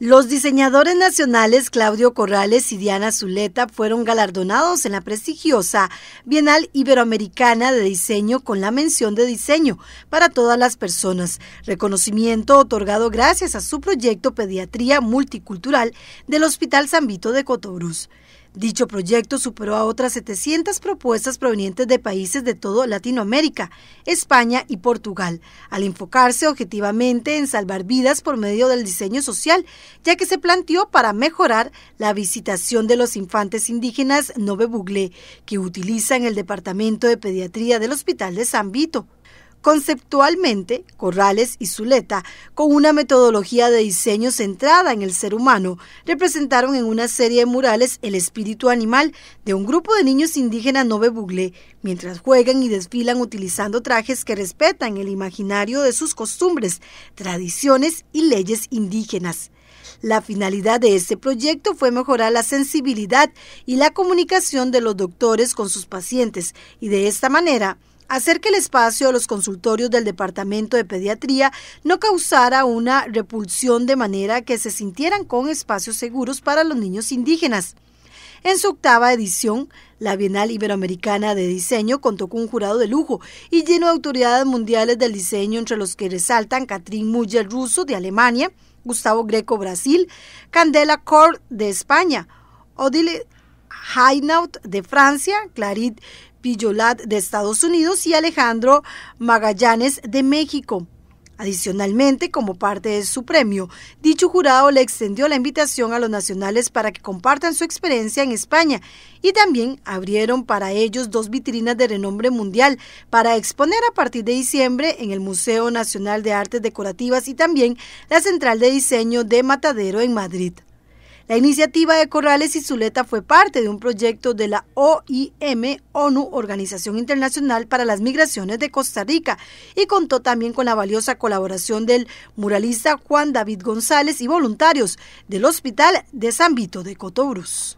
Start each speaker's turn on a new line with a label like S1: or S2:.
S1: Los diseñadores nacionales Claudio Corrales y Diana Zuleta fueron galardonados en la prestigiosa Bienal Iberoamericana de Diseño con la mención de diseño para todas las personas, reconocimiento otorgado gracias a su proyecto Pediatría Multicultural del Hospital San Vito de Cotobruz. Dicho proyecto superó a otras 700 propuestas provenientes de países de todo Latinoamérica, España y Portugal, al enfocarse objetivamente en salvar vidas por medio del diseño social, ya que se planteó para mejorar la visitación de los infantes indígenas Nove Buglé, que utilizan el Departamento de Pediatría del Hospital de San Vito. Conceptualmente, Corrales y Zuleta, con una metodología de diseño centrada en el ser humano, representaron en una serie de murales el espíritu animal de un grupo de niños indígenas Nove Buglé, mientras juegan y desfilan utilizando trajes que respetan el imaginario de sus costumbres, tradiciones y leyes indígenas. La finalidad de este proyecto fue mejorar la sensibilidad y la comunicación de los doctores con sus pacientes y de esta manera hacer que el espacio de los consultorios del Departamento de Pediatría no causara una repulsión de manera que se sintieran con espacios seguros para los niños indígenas. En su octava edición, la Bienal Iberoamericana de Diseño contó con un jurado de lujo y lleno de autoridades mundiales del diseño, entre los que resaltan Katrin müller Russo de Alemania, Gustavo Greco Brasil, Candela Cord de España, Odile Hainaut de Francia, Clarit Pillolat de Estados Unidos y Alejandro Magallanes de México. Adicionalmente, como parte de su premio, dicho jurado le extendió la invitación a los nacionales para que compartan su experiencia en España y también abrieron para ellos dos vitrinas de renombre mundial para exponer a partir de diciembre en el Museo Nacional de Artes Decorativas y también la Central de Diseño de Matadero en Madrid. La iniciativa de Corrales y Zuleta fue parte de un proyecto de la OIM, ONU, Organización Internacional para las Migraciones de Costa Rica, y contó también con la valiosa colaboración del muralista Juan David González y voluntarios del Hospital de San Vito de Cotobruz.